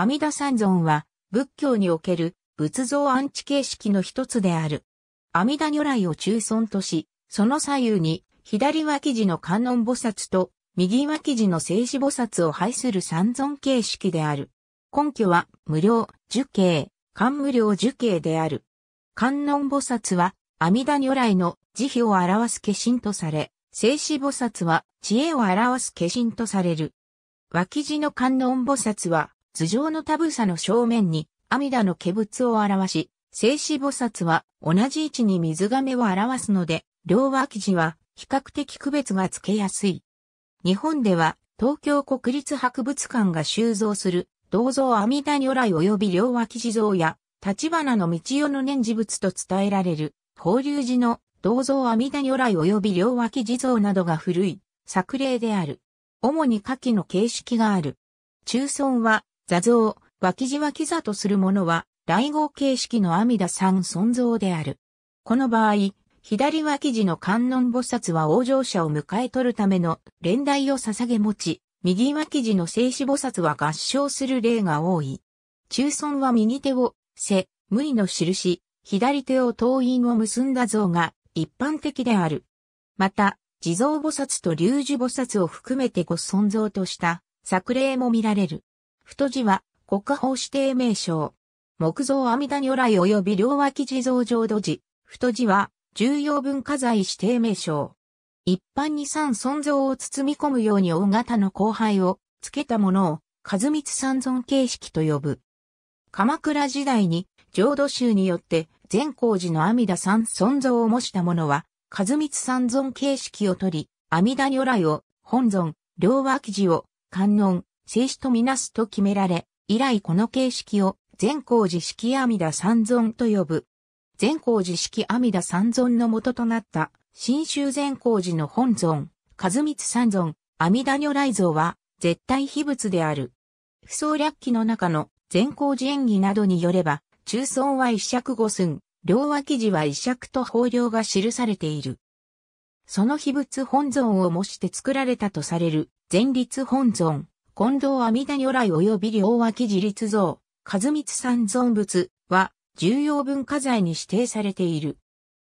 阿弥陀三尊は仏教における仏像安置形式の一つである。阿弥陀如来を中尊とし、その左右に左脇地の観音菩薩と右脇地の静止菩薩を配する三尊形式である。根拠は無料、樹形、観無料樹形である。観音菩薩は阿弥陀如来の慈悲を表す化身とされ、静止菩薩は知恵を表す化身とされる。脇地の観音菩薩は頭上のタブサの正面に、阿弥陀の化仏を表し、静止菩薩は同じ位置に水亀を表すので、両脇地は比較的区別がつけやすい。日本では東京国立博物館が収蔵する銅像阿弥陀如来及び両脇地像や立花の道代の念事物と伝えられる法隆寺の銅像阿弥陀如来及び両脇地像などが古い作例である。主に下記の形式がある。中尊は座像、脇地脇座とするものは、来号形式の阿弥陀三尊像である。この場合、左脇地の観音菩薩は往生者を迎え取るための連台を捧げ持ち、右脇地の静止菩薩は合唱する例が多い。中尊は右手を、背、無意の印、左手を頭印を結んだ像が一般的である。また、地蔵菩薩と龍樹菩薩を含めてご尊像とした作例も見られる。太字は国宝指定名称。木造阿弥陀如来及び両脇地蔵浄土寺。太字は重要文化財指定名称。一般に三尊像を包み込むように大型の後輩を付けたものを、和光三尊形式と呼ぶ。鎌倉時代に浄土宗によって善光寺の阿弥陀三尊像を模したものは、和光三尊形式を取り、阿弥陀如来を本尊、両脇寺を観音、静止とみなすと決められ、以来この形式を善光寺式阿弥陀三尊と呼ぶ。善光寺式阿弥陀三尊の元となった新州善光寺の本尊、和光三尊、阿弥陀如来像は絶対秘仏である。不創略記の中の善光寺演技などによれば、中尊は一尺五寸、両脇寺は一尺と法領が記されている。その秘仏本尊を模して作られたとされる前立本尊、近藤阿弥陀如来及び両脇自立像、和光三尊仏は重要文化財に指定されている。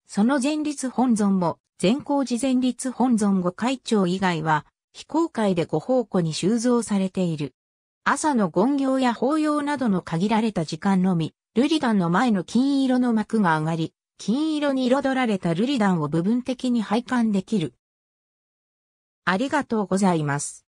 その前立本尊も、善光寺前立本尊御会長以外は、非公開でご宝庫に収蔵されている。朝の権行や法要などの限られた時間のみ、ルリダンの前の金色の幕が上がり、金色に彩られたルリダンを部分的に拝観できる。ありがとうございます。